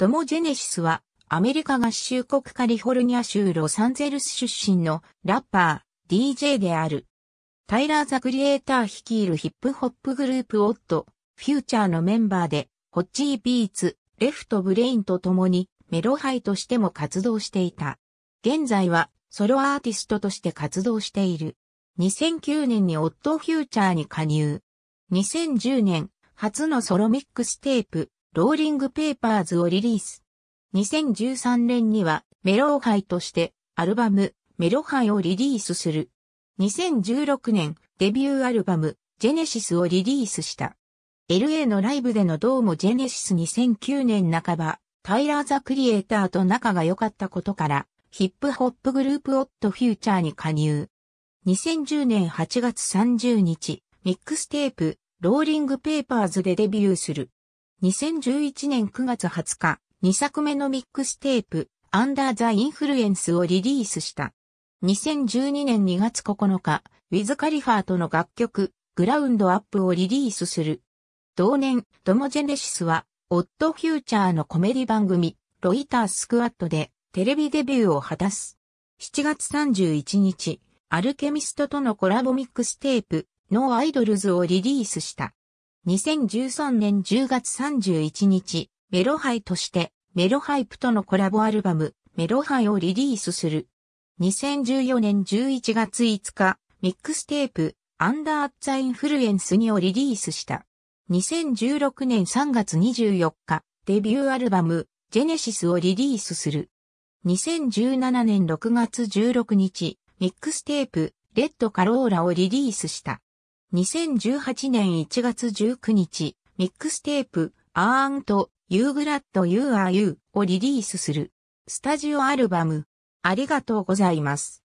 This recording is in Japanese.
ドモジェネシスは、アメリカ合衆国カリフォルニア州ロサンゼルス出身のラッパー、DJ である。タイラー・ザ・クリエイター率いるヒップホップグループオット、フューチャーのメンバーで、ホッチービーツ、レフト・ブレインと共にメロハイとしても活動していた。現在はソロアーティストとして活動している。2009年にオット・フューチャーに加入。2010年、初のソロミックステープ、ローリングペーパーズをリリース。2013年にはメローハイとしてアルバムメロハイをリリースする。2016年デビューアルバムジェネシスをリリースした。LA のライブでのどうもジェネシス2009年半ば、タイラー・ザ・クリエイターと仲が良かったことから、ヒップホップグループオットフューチャーに加入。2010年8月30日、ミックステープ、ローリングペーパーズでデビューする。2011年9月20日、2作目のミックステープ、アンダーザインフルエンスをリリースした。2012年2月9日、ウィズ・カリファーとの楽曲、グラウンドアップをリリースする。同年、ドモジェネシスは、オッド・フューチャーのコメディ番組、ロイター・スクワットで、テレビデビューを果たす。7月31日、アルケミストとのコラボミックステープ、ノー・アイドルズをリリースした。2013年10月31日、メロハイとしてメロハイプとのコラボアルバム、メロハイをリリースする。2014年11月5日、ミックステープ、アンダー・ザ・インフルエンスにをリリースした。2016年3月24日、デビューアルバム、ジェネシスをリリースする。2017年6月16日、ミックステープ、レッド・カローラをリリースした。2018年1月19日、ミックステープ、アーンと、ユーグラッドユー・アー・ユーをリリースする。スタジオアルバム、ありがとうございます。